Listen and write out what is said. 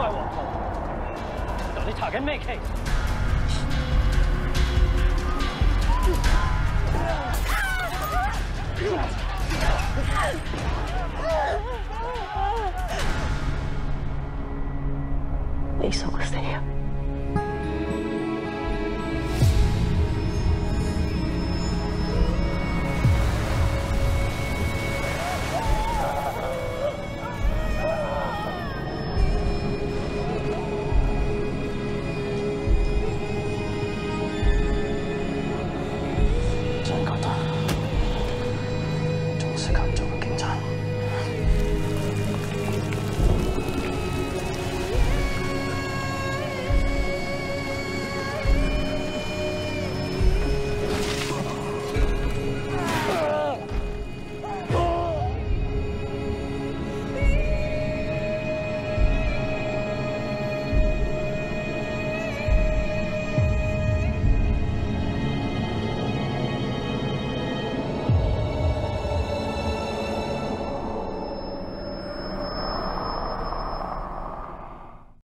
另外往后，到底查緊咩 case？你傻死啊！